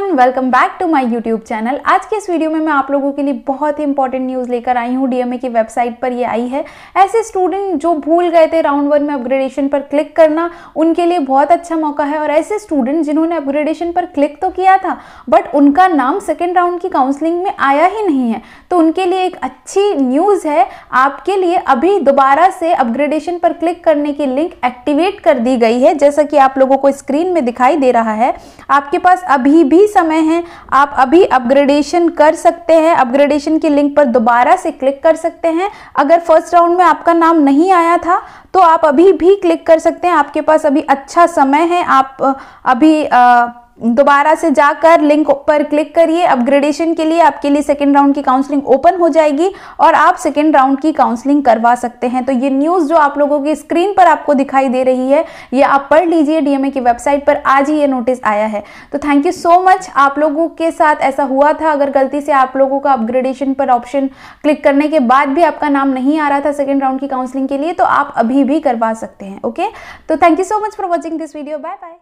everyone welcome back to my YouTube channel आज के इस वीडियो में मैं आप लोगों के लिए बहुत ही इंपॉर्टेंट न्यूज़ लेकर आई हूँ डीएमए की वेबसाइट पर ये आई है ऐसे स्टूडेंट जो भूल गए थे राउंड वन में अपग्रेडेशन पर क्लिक करना उनके लिए बहुत अच्छा मौका है और ऐसे स्टूडेंट जिन्होंने अपग्रेडेशन पर क्लिक तो किया था बट उनका नाम सेकेंड राउंड की काउंसलिंग में आया ही नहीं है तो उनके लिए एक अच्छी न्यूज़ है आपके लिए अभी दोबारा से अपग्रेडेशन पर क्लिक करने की लिंक एक्टिवेट कर दी गई है जैसा कि आप लोगों को स्क्रीन में दिखाई दे रहा है आपके पास अभी भी समय है आप अभी अपग्रेडेशन कर सकते हैं अपग्रेडेशन के लिंक पर दोबारा से क्लिक कर सकते हैं अगर फर्स्ट राउंड में आपका नाम नहीं आया था तो आप अभी भी क्लिक कर सकते हैं आपके पास अभी अच्छा समय है आप अभी आ, दोबारा से जाकर लिंक पर क्लिक करिए अपग्रेडेशन के लिए आपके लिए सेकेंड राउंड की काउंसलिंग ओपन हो जाएगी और आप सेकेंड राउंड की काउंसलिंग करवा सकते हैं तो ये न्यूज़ जो आप लोगों की स्क्रीन पर आपको दिखाई दे रही है ये आप पढ़ लीजिए डीएमए की वेबसाइट पर आज ही ये नोटिस आया है तो थैंक यू सो मच आप लोगों के साथ ऐसा हुआ था अगर गलती से आप लोगों का अपग्रेडेशन पर ऑप्शन क्लिक करने के बाद भी आपका नाम नहीं आ रहा था सेकेंड राउंड की काउंसलिंग के लिए तो आप अभी भी करवा सकते हैं ओके तो thank you so much for watching this video bye bye